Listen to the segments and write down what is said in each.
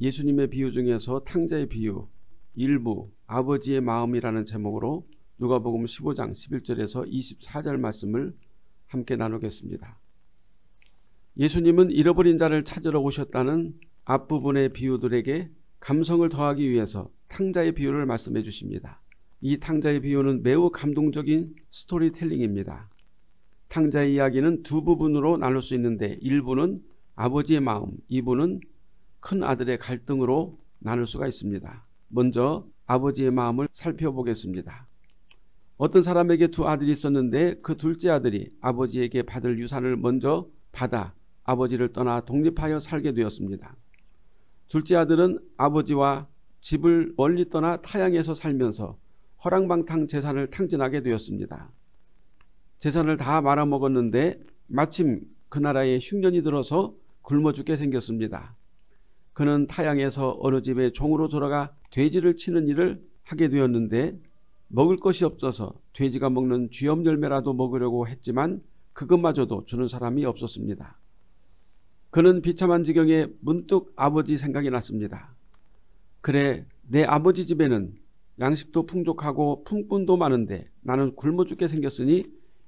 예수님의 비유 중에서 탕자의 비유 일부 아버지의 마음이라는 제목으로 누가복음 15장 11절에서 24절 말씀을 함께 나누겠습니다. 예수님은 잃어버린 자를 찾으러 오셨다는 앞부분의 비유들에게 감성을 더하기 위해서 탕자의 비유를 말씀해 주십니다. 이 탕자의 비유는 매우 감동적인 스토리텔링입니다. 탕자의 이야기는 두 부분으로 나눌 수 있는데 일부는 아버지의 마음, 이부는 큰 아들의 갈등으로 나눌 수가 있습니다. 먼저 아버지의 마음을 살펴보겠습니다. 어떤 사람에게 두 아들이 있었는데 그 둘째 아들이 아버지에게 받을 유산을 먼저 받아 아버지를 떠나 독립하여 살게 되었습니다. 둘째 아들은 아버지와 집을 멀리 떠나 타양에서 살면서 허랑방탕 재산을 탕진하게 되었습니다. 재산을 다 말아먹었는데 마침 그 나라에 흉년이 들어서 굶어 죽게 생겼습니다. 그는 타양에서 어느 집에 종으로 돌아가 돼지를 치는 일을 하게 되었는데 먹을 것이 없어서 돼지가 먹는 쥐염 열매라도 먹으려고 했지만 그것마저도 주는 사람이 없었습니다. 그는 비참한 지경에 문득 아버지 생각이 났습니다. 그래 내 아버지 집에는 양식도 풍족하고 품꾼도 많은데 나는 굶어 죽게 생겼으니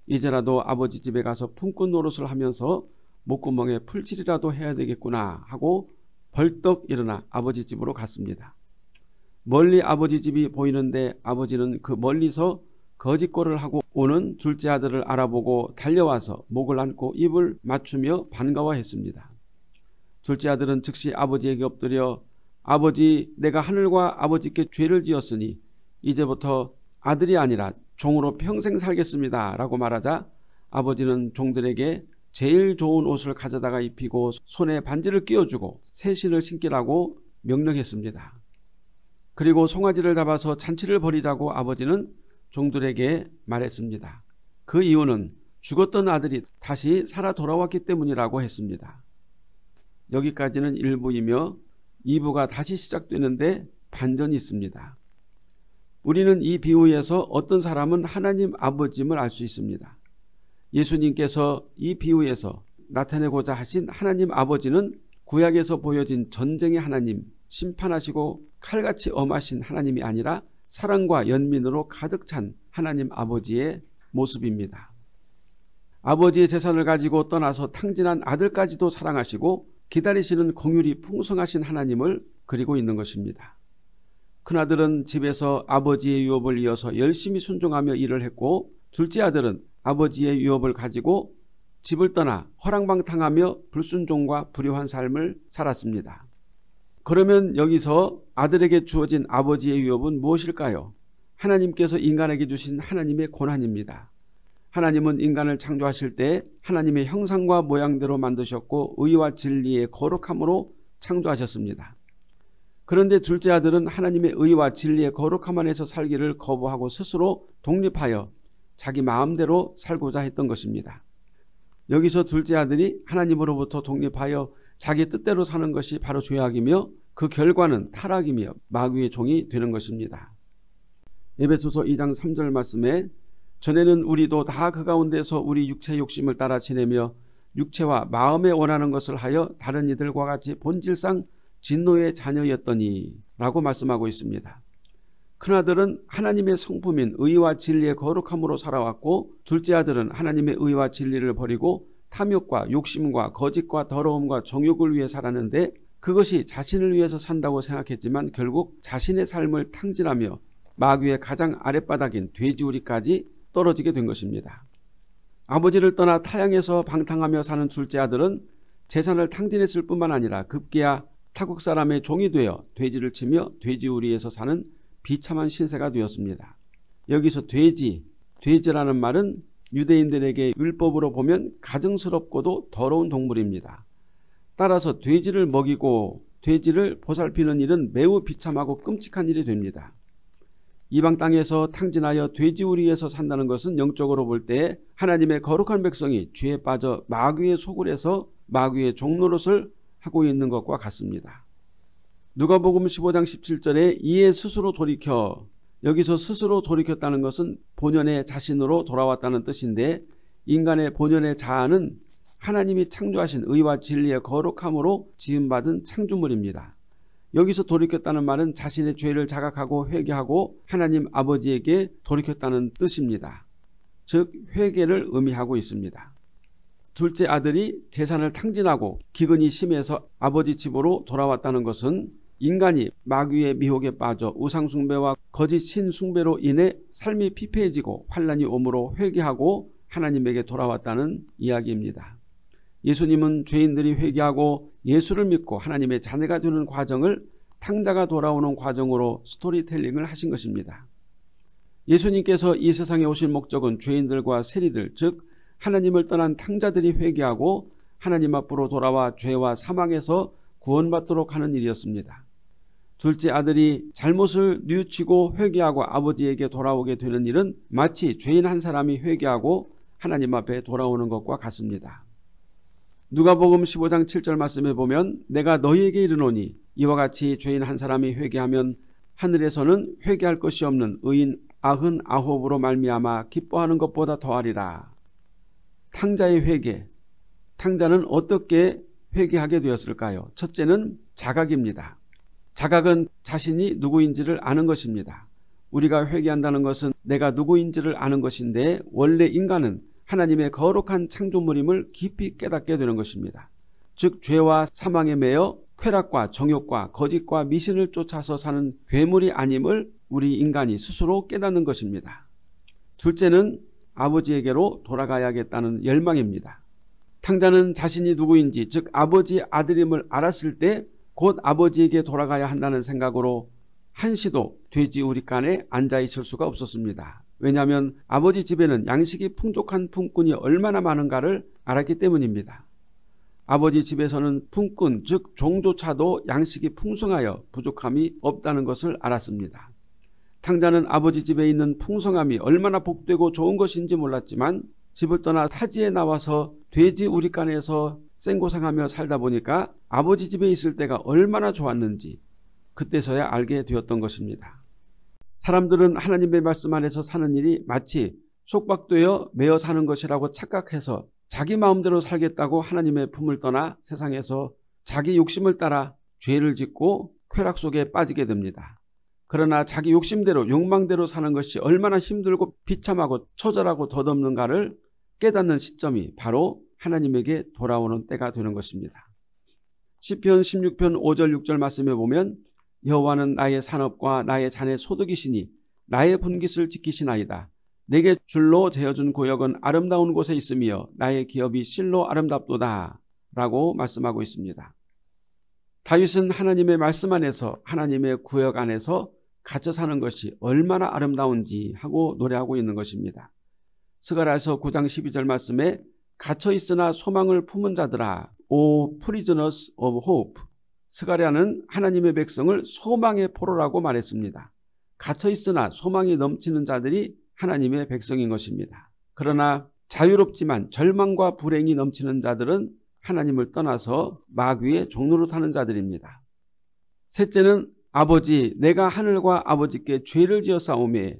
이제라도 아버지 집에 가서 품꾼 노릇을 하면서 목구멍에 풀칠이라도 해야 되겠구나 하고 벌떡 일어나 아버지 집으로 갔습니다. 멀리 아버지 집이 보이는데 아버지는 그 멀리서 거짓골을 하고 오는 둘째 아들을 알아보고 달려와서 목을 안고 입을 맞추며 반가워했습니다. 둘째 아들은 즉시 아버지에게 엎드려 아버지 내가 하늘과 아버지께 죄를 지었으니 이제부터 아들이 아니라 종으로 평생 살겠습니다 라고 말하자 아버지는 종들에게 제일 좋은 옷을 가져다가 입히고 손에 반지를 끼워주고 새 신을 신기라고 명령했습니다. 그리고 송아지를 잡아서 잔치를 벌이자고 아버지는 종들에게 말했습니다. 그 이유는 죽었던 아들이 다시 살아 돌아왔기 때문이라고 했습니다. 여기까지는 1부이며 2부가 다시 시작되는데 반전이 있습니다. 우리는 이 비유에서 어떤 사람은 하나님 아버지임을 알 수 있습니다. 예수님께서 이 비유에서 나타내고자 하신 하나님 아버지는 구약에서 보여진 전쟁의 하나님, 심판하시고 칼같이 엄하신 하나님이 아니라 사랑과 연민으로 가득 찬 하나님 아버지의 모습입니다. 아버지의 재산을 가지고 떠나서 탕진한 아들까지도 사랑하시고 기다리시는 공율이 풍성하신 하나님을 그리고 있는 것입니다. 큰아들은 집에서 아버지의 유업을 이어서 열심히 순종하며 일을 했고 둘째 아들은 아버지의 유업을 가지고 집을 떠나 허랑방탕하며 불순종과 불효한 삶을 살았습니다. 그러면 여기서 아들에게 주어진 아버지의 위협은 무엇일까요? 하나님께서 인간에게 주신 하나님의 고난입니다. 하나님은 인간을 창조하실 때 하나님의 형상과 모양대로 만드셨고 의와 진리의 거룩함으로 창조하셨습니다. 그런데 둘째 아들은 하나님의 의와 진리의 거룩함 안에서 살기를 거부하고 스스로 독립하여 자기 마음대로 살고자 했던 것입니다. 여기서 둘째 아들이 하나님으로부터 독립하여 자기 뜻대로 사는 것이 바로 죄악이며 그 결과는 타락이며 마귀의 종이 되는 것입니다. 에베소서 2장 3절 말씀에 전에는 우리도 다 그 가운데서 우리 육체 욕심을 따라 지내며 육체와 마음에 원하는 것을 하여 다른 이들과 같이 본질상 진노의 자녀였더니 라고 말씀하고 있습니다. 큰 아들은 하나님의 성품인 의와 진리의 거룩함으로 살아왔고 둘째 아들은 하나님의 의와 진리를 버리고 탐욕과 욕심과 거짓과 더러움과 정욕을 위해 살았는데 그것이 자신을 위해서 산다고 생각했지만 결국 자신의 삶을 탕진하며 마귀의 가장 아랫바닥인 돼지우리까지 떨어지게 된 것입니다. 아버지를 떠나 타향에서 방탕하며 사는 둘째 아들은 재산을 탕진했을 뿐만 아니라 급기야 타국 사람의 종이 되어 돼지를 치며 돼지우리에서 사는 비참한 신세가 되었습니다. 여기서 돼지, 돼지라는 말은 유대인들에게 율법으로 보면 가증스럽고도 더러운 동물입니다. 따라서 돼지를 먹이고 돼지를 보살피는 일은 매우 비참하고 끔찍한 일이 됩니다. 이방 땅에서 탕진하여 돼지우리에서 산다는 것은 영적으로 볼 때 하나님의 거룩한 백성이 죄에 빠져 마귀의 속을 에서 마귀의 종노릇을 하고 있는 것과 같습니다. 누가복음 15장 17절에 이에 스스로 돌이켜 여기서 스스로 돌이켰다는 것은 본연의 자신으로 돌아왔다는 뜻인데 인간의 본연의 자아는 하나님이 창조하신 의와 진리의 거룩함으로 지음받은 창조물입니다. 여기서 돌이켰다는 말은 자신의 죄를 자각하고 회개하고 하나님 아버지에게 돌이켰다는 뜻입니다. 즉 회개를 의미하고 있습니다. 둘째 아들이 재산을 탕진하고 기근이 심해서 아버지 집으로 돌아왔다는 것은 인간이 마귀의 미혹에 빠져 우상숭배와 거짓 신숭배로 인해 삶이 피폐해지고 환란이 오므로 회개하고 하나님에게 돌아왔다는 이야기입니다. 예수님은 죄인들이 회개하고 예수를 믿고 하나님의 자녀가 되는 과정을 탕자가 돌아오는 과정으로 스토리텔링을 하신 것입니다. 예수님께서 이 세상에 오신 목적은 죄인들과 세리들 즉 하나님을 떠난 탕자들이 회개하고 하나님 앞으로 돌아와 죄와 사망에서 구원받도록 하는 일이었습니다. 둘째 아들이 잘못을 뉘우치고 회개하고 아버지에게 돌아오게 되는 일은 마치 죄인 한 사람이 회개하고 하나님 앞에 돌아오는 것과 같습니다. 누가복음 15장 7절 말씀에 보면 내가 너희에게 이르노니 이와 같이 죄인 한 사람이 회개하면 하늘에서는 회개할 것이 없는 의인 아흔 아홉으로 말미암아 기뻐하는 것보다 더하리라. 탕자의 회개. 탕자는 어떻게 회개하게 되었을까요? 첫째는 자각입니다. 자각은 자신이 누구인지를 아는 것입니다. 우리가 회개한다는 것은 내가 누구인지를 아는 것인데 원래 인간은 하나님의 거룩한 창조물임을 깊이 깨닫게 되는 것입니다. 즉 죄와 사망에 매여 쾌락과 정욕과 거짓과 미신을 쫓아서 사는 괴물이 아님을 우리 인간이 스스로 깨닫는 것입니다. 둘째는 아버지에게로 돌아가야겠다는 열망입니다. 탕자는 자신이 누구인지 즉 아버지 아들임을 알았을 때곧 아버지에게 돌아가야 한다는 생각으로 한시도 돼지우리간에 앉아 있을 수가 없었습니다. 왜냐하면 아버지 집에는 양식이 풍족한 품꾼이 얼마나 많은가를 알았기 때문입니다. 아버지 집에서는 품꾼 즉 종조차도 양식이 풍성하여 부족함이 없다는 것을 알았습니다. 탕자는 아버지 집에 있는 풍성함이 얼마나 복되고 좋은 것인지 몰랐지만 집을 떠나 타지에 나와서 돼지 우리간에서 생고생하며 살다 보니까 아버지 집에 있을 때가 얼마나 좋았는지 그때서야 알게 되었던 것입니다. 사람들은 하나님의 말씀 안에서 사는 일이 마치 속박되어 매어 사는 것이라고 착각해서 자기 마음대로 살겠다고 하나님의 품을 떠나 세상에서 자기 욕심을 따라 죄를 짓고 쾌락 속에 빠지게 됩니다. 그러나 자기 욕심대로 욕망대로 사는 것이 얼마나 힘들고 비참하고 처절하고 덧없는가를 깨닫는 시점이 바로 하나님에게 돌아오는 때가 되는 것입니다. 시편 16편 5절 6절 말씀에 보면 여호와는 나의 산업과 나의 잔의 소득이시니 나의 분깃을 지키시나이다. 내게 줄로 재어준 구역은 아름다운 곳에 있으며 나의 기업이 실로 아름답도다. 라고 말씀하고 있습니다. 다윗은 하나님의 말씀 안에서 하나님의 구역 안에서 갇혀 사는 것이 얼마나 아름다운지 하고 노래하고 있는 것입니다. 스가라서 9장 12절 말씀에 갇혀 있으나 소망을 품은 자들아, 오 prisoners of hope. 스가랴는 하나님의 백성을 소망의 포로라고 말했습니다. 갇혀 있으나 소망이 넘치는 자들이 하나님의 백성인 것입니다. 그러나 자유롭지만 절망과 불행이 넘치는 자들은 하나님을 떠나서 마귀의 종로로 타는 자들입니다. 셋째는 아버지 내가 하늘과 아버지께 죄를 지어사오매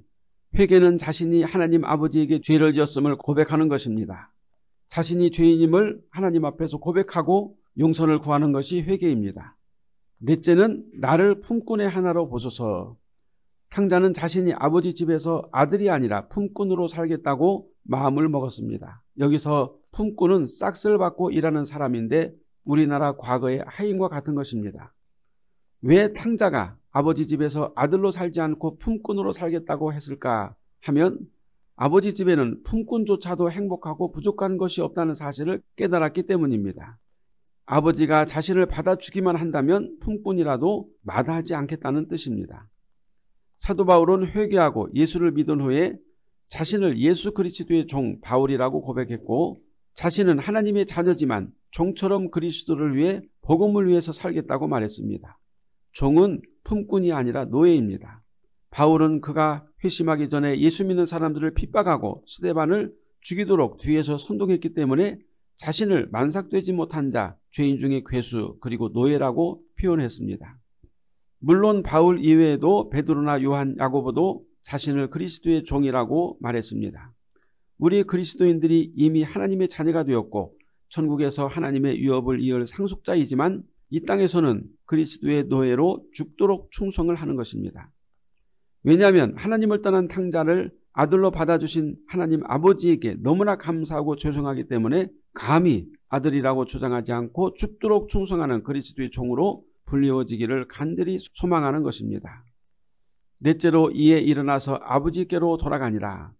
회개는 자신이 하나님 아버지에게 죄를 지었음을 고백하는 것입니다. 자신이 죄인임을 하나님 앞에서 고백하고 용서를 구하는 것이 회개입니다. 넷째는 나를 품꾼의 하나로 보소서. 탕자는 자신이 아버지 집에서 아들이 아니라 품꾼으로 살겠다고 마음을 먹었습니다. 여기서 품꾼은 싹쓸 받고 일하는 사람인데 우리나라 과거의 하인과 같은 것입니다. 왜 탕자가 아버지 집에서 아들로 살지 않고 품꾼으로 살겠다고 했을까 하면 아버지 집에는 품꾼조차도 행복하고 부족한 것이 없다는 사실을 깨달았기 때문입니다. 아버지가 자신을 받아주기만 한다면 품꾼이라도 마다하지 않겠다는 뜻입니다. 사도 바울은 회개하고 예수를 믿은 후에 자신을 예수 그리스도의 종 바울이라고 고백했고 자신은 하나님의 자녀지만 종처럼 그리스도를 위해 복음을 위해서 살겠다고 말했습니다. 종은 품꾼이 아니라 노예입니다. 바울은 그가 회심하기 전에 예수 믿는 사람들을 핍박하고 스데반을 죽이도록 뒤에서 선동했기 때문에 자신을 만삭되지 못한 자, 죄인 중의 괴수, 그리고 노예라고 표현했습니다. 물론 바울 이외에도 베드로나 요한 야고보도 자신을 그리스도의 종이라고 말했습니다. 우리 그리스도인들이 이미 하나님의 자녀가 되었고 천국에서 하나님의 위협을 이을 상속자이지만 이 땅에서는 그리스도의 노예로 죽도록 충성을 하는 것입니다. 왜냐하면 하나님을 떠난 탕자를 아들로 받아주신 하나님 아버지에게 너무나 감사하고 죄송하기 때문에 감히 아들이라고 주장하지 않고 죽도록 충성하는 그리스도의 종으로 불리워지기를 간절히 소망하는 것입니다. 넷째로 이에 일어나서 아버지께로 돌아가니라.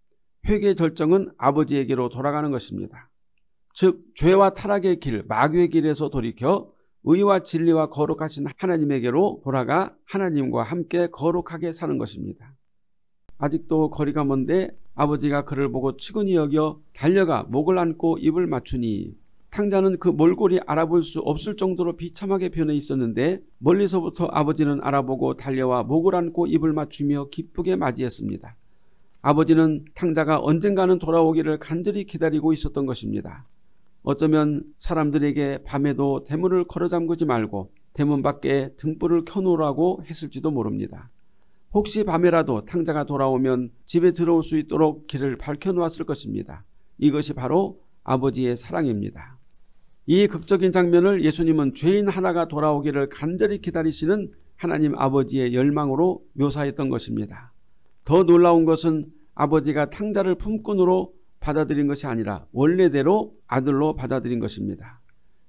회개 절정은 아버지에게로 돌아가는 것입니다. 즉 죄와 타락의 길, 마귀의 길에서 돌이켜 의와 진리와 거룩하신 하나님에게로 돌아가 하나님과 함께 거룩하게 사는 것입니다. 아직도 거리가 먼데 아버지가 그를 보고 측은히 여겨 달려가 목을 안고 입을 맞추니 탕자는 그 몰골이 알아볼 수 없을 정도로 비참하게 변해 있었는데 멀리서부터 아버지는 알아보고 달려와 목을 안고 입을 맞추며 기쁘게 맞이했습니다. 아버지는 탕자가 언젠가는 돌아오기를 간절히 기다리고 있었던 것입니다. 어쩌면 사람들에게 밤에도 대문을 걸어 잠그지 말고 대문 밖에 등불을 켜놓으라고 했을지도 모릅니다. 혹시 밤에라도 탕자가 돌아오면 집에 들어올 수 있도록 길을 밝혀놓았을 것입니다. 이것이 바로 아버지의 사랑입니다. 이 극적인 장면을 예수님은 죄인 하나가 돌아오기를 간절히 기다리시는 하나님 아버지의 열망으로 묘사했던 것입니다. 더 놀라운 것은 아버지가 탕자를 품꾼으로 받아들인 것이 아니라 원래대로 아들로 받아들인 것입니다.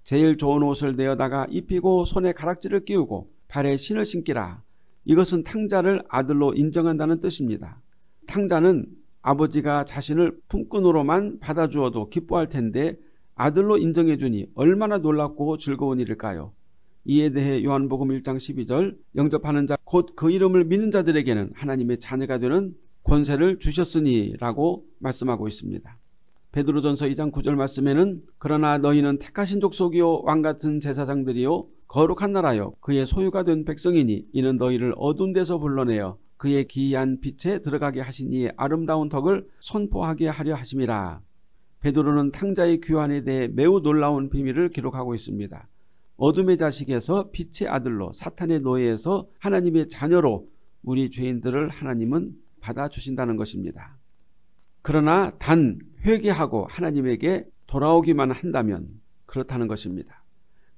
제일 좋은 옷을 내어다가 입히고 손에 가락지를 끼우고 발에 신을 신기라. 이것은 탕자를 아들로 인정한다는 뜻입니다. 탕자는 아버지가 자신을 품꾼으로만 받아주어도 기뻐할 텐데 아들로 인정해 주니 얼마나 놀랍고 즐거운 일일까요? 이에 대해 요한복음 1장 12절 영접하는 자 곧 그 이름을 믿는 자들에게는 하나님의 자녀가 되는 권세를 주셨으니라고 말씀하고 있습니다. 베드로전서 2장 9절 말씀에는 그러나 너희는 택하신 족속이요 왕 같은 제사장들이요 거룩한 나라요 그의 소유가 된 백성이니 이는 너희를 어두운 데서 불러내어 그의 기이한 빛에 들어가게 하시니 아름다운 덕을 선포하게 하려 하심이라. 베드로는 탕자의 귀환에 대해 매우 놀라운 비밀을 기록하고 있습니다. 어둠의 자식에서 빛의 아들로 사탄의 노예에서 하나님의 자녀로 우리 죄인들을 하나님은 받아주신다는 것입니다. 그러나 단 회개하고 하나님에게 돌아오기만 한다면 그렇다는 것입니다.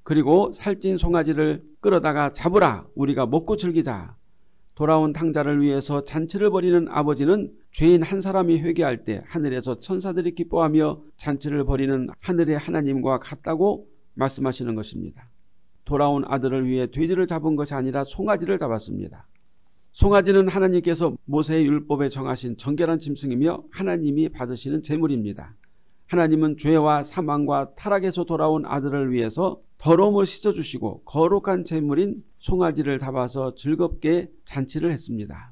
그리고 살찐 송아지를 끌어다가 잡으라 우리가 먹고 즐기자 돌아온 탕자를 위해서 잔치를 벌이는 아버지는 죄인 한 사람이 회개할 때 하늘에서 천사들이 기뻐하며 잔치를 벌이는 하늘의 하나님과 같다고 말씀하시는 것입니다. 돌아온 아들을 위해 돼지를 잡은 것이 아니라 송아지를 잡았습니다. 송아지는 하나님께서 모세의 율법에 정하신 정결한 짐승이며 하나님이 받으시는 재물입니다 하나님은 죄와 사망과 타락에서 돌아온 아들을 위해서 더러움을 씻어주시고 거룩한 제물인 송아지를 잡아서 즐겁게 잔치를 했습니다.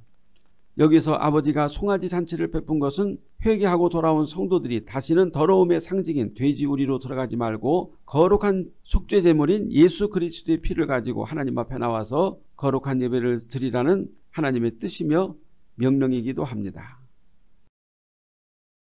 여기서 아버지가 송아지 잔치를 베푼 것은 회개하고 돌아온 성도들이 다시는 더러움의 상징인 돼지우리로 들어가지 말고 거룩한 속죄 제물인 예수 그리스도의 피를 가지고 하나님 앞에 나와서 거룩한 예배를 드리라는 하나님의 뜻이며 명령이기도 합니다.